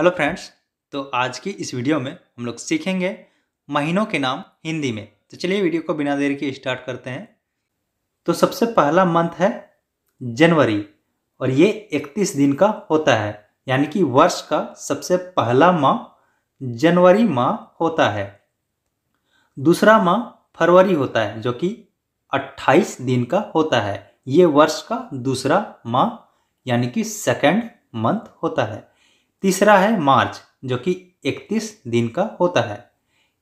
hello friends तो आज की इस वीडियो में हम लोग सीखेंगे महीनों के नाम हिंदी में तो चलिए वीडियो को बिना देर के स्टार्ट करते हैं तो सबसे पहला मंथ है जनवरी और ये 31 दिन का होता है यानी कि वर्ष का सबसे पहला माह जनवरी माह होता है दूसरा माह फरवरी होता है जो कि 28 दिन का होता है ये वर्ष का दूसरा माह यानी कि सेकेंड मंथ होता है तीसरा है मार्च जो कि 31 दिन का होता है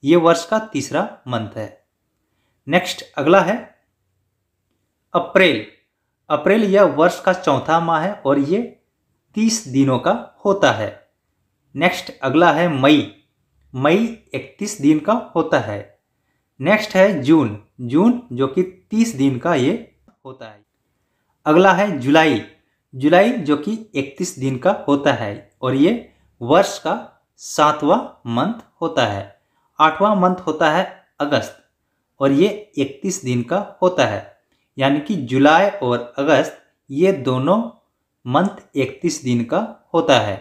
ये वर्ष का तीसरा मंथ है नेक्स्ट अगला है अप्रैल अप्रैल यह वर्ष का चौथा माह है और ये तीस दिनों का होता है नेक्स्ट अगला है मई मई इकतीस दिन का होता है नेक्स्ट है जून जून जो कि तीस दिन का ये होता है अगला है जुलाई जुलाई जो कि 31 दिन का होता है और ये वर्ष का सातवां मंथ होता है आठवां मंथ होता है अगस्त और ये 31 दिन का होता है यानी कि जुलाई और अगस्त ये दोनों मंथ 31 दिन का होता है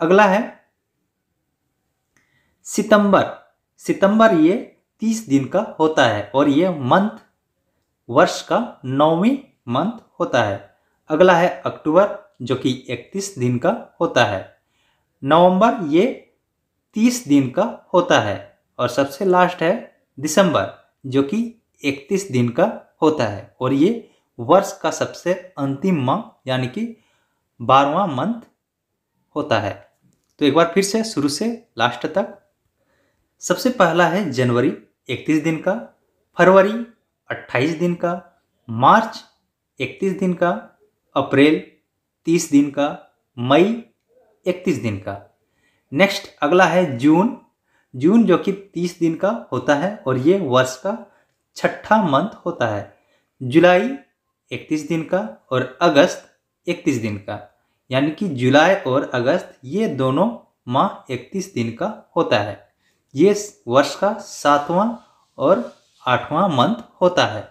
अगला है सितंबर सितंबर ये 30 दिन का होता है और ये मंथ वर्ष का नौवीं मंथ होता है अगला है अक्टूबर जो कि 31 दिन का होता है नवंबर ये 30 दिन का होता है और सबसे लास्ट है दिसंबर जो कि 31 दिन का होता है और ये वर्ष का सबसे अंतिम माह यानी कि बारवा मंथ होता है तो एक बार फिर से शुरू से लास्ट तक सबसे पहला है जनवरी 31 दिन का फरवरी 28 दिन का मार्च इकतीस दिन का अप्रैल तीस दिन का मई इकतीस दिन का नेक्स्ट अगला है जून जून जो कि तीस दिन का होता है और ये वर्ष का छठा मंथ होता है जुलाई इकतीस दिन का और अगस्त इकतीस दिन का यानी कि जुलाई और अगस्त ये दोनों माह इकतीस दिन का होता है ये वर्ष का सातवां और आठवां मंथ होता है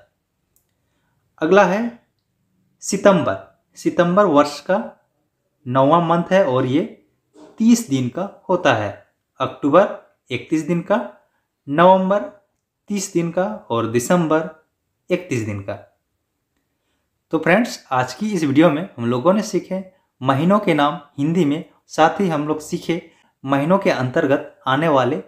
अगला है सितंबर सितंबर वर्ष का नौवा मंथ है और ये तीस दिन का होता है अक्टूबर इकतीस दिन का नवंबर तीस दिन का और दिसंबर इकतीस दिन का तो फ्रेंड्स आज की इस वीडियो में हम लोगों ने सीखे महीनों के नाम हिंदी में साथ ही हम लोग सीखे महीनों के अंतर्गत आने वाले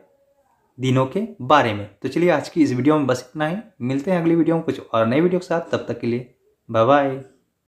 दिनों के बारे में तो चलिए आज की इस वीडियो में बस इतना ही मिलते हैं अगली वीडियो में कुछ और नए वीडियो के साथ तब तक के लिए बाय बाय